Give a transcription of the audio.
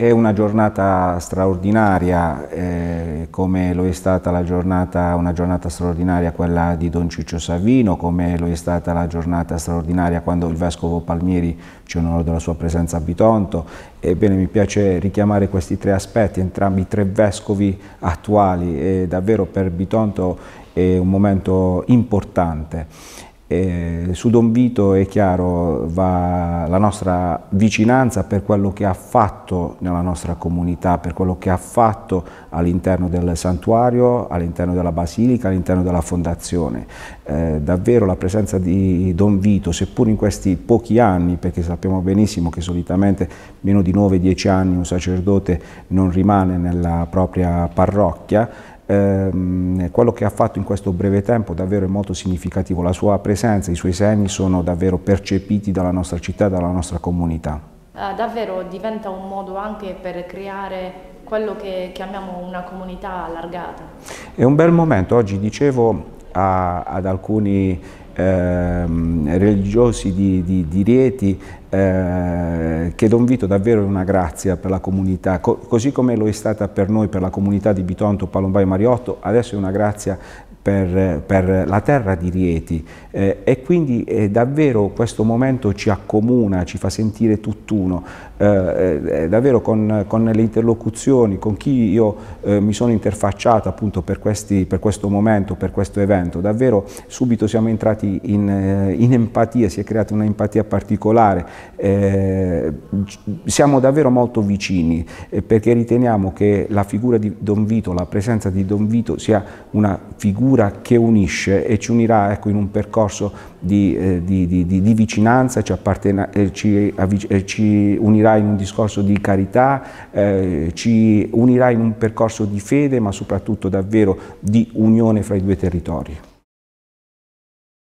È una giornata straordinaria, eh, come lo è stata giornata, una giornata straordinaria quella di Don Ciccio Savino, come lo è stata la giornata straordinaria quando il Vescovo Palmieri ci onorò della sua presenza a Bitonto. Ebbene, mi piace richiamare questi tre aspetti, entrambi tre vescovi attuali, e davvero per Bitonto è un momento importante. Eh, su Don Vito è chiaro va la nostra vicinanza per quello che ha fatto nella nostra comunità, per quello che ha fatto all'interno del santuario, all'interno della basilica, all'interno della fondazione. Eh, davvero la presenza di Don Vito, seppur in questi pochi anni, perché sappiamo benissimo che solitamente meno di 9-10 anni un sacerdote non rimane nella propria parrocchia, ehm, quello che ha fatto in questo breve tempo davvero è molto significativo, la sua presenza, i suoi segni sono davvero percepiti dalla nostra città, dalla nostra comunità. Uh, davvero diventa un modo anche per creare quello che chiamiamo una comunità allargata. È un bel momento, oggi dicevo a, ad alcuni eh, religiosi di, di, di Rieti eh, che Don Vito davvero è una grazia per la comunità, co così come lo è stata per noi, per la comunità di Bitonto, Palombai e Mariotto, adesso è una grazia per, per, la terra di Rieti eh, e quindi eh, davvero questo momento ci accomuna, ci fa sentire tutt'uno, eh, eh, eh davvero con, con, le interlocuzioni, con chi io eh, mi sono interfacciato appunto per, questi, per, questo momento, per questo evento, davvero subito siamo entrati in, in empatia, si è creata un'empatia particolare, siamo davvero molto vicini perché riteniamo che la figura di Don Vito, la presenza di Don Vito sia una figura figura che unisce e ci unirà ecco, in un percorso di, eh, di, di, di vicinanza, ci, eh, ci, eh, ci, unirà in un discorso di carità, eh, ci unirà in un percorso di fede, ma soprattutto davvero di unione fra i due territori.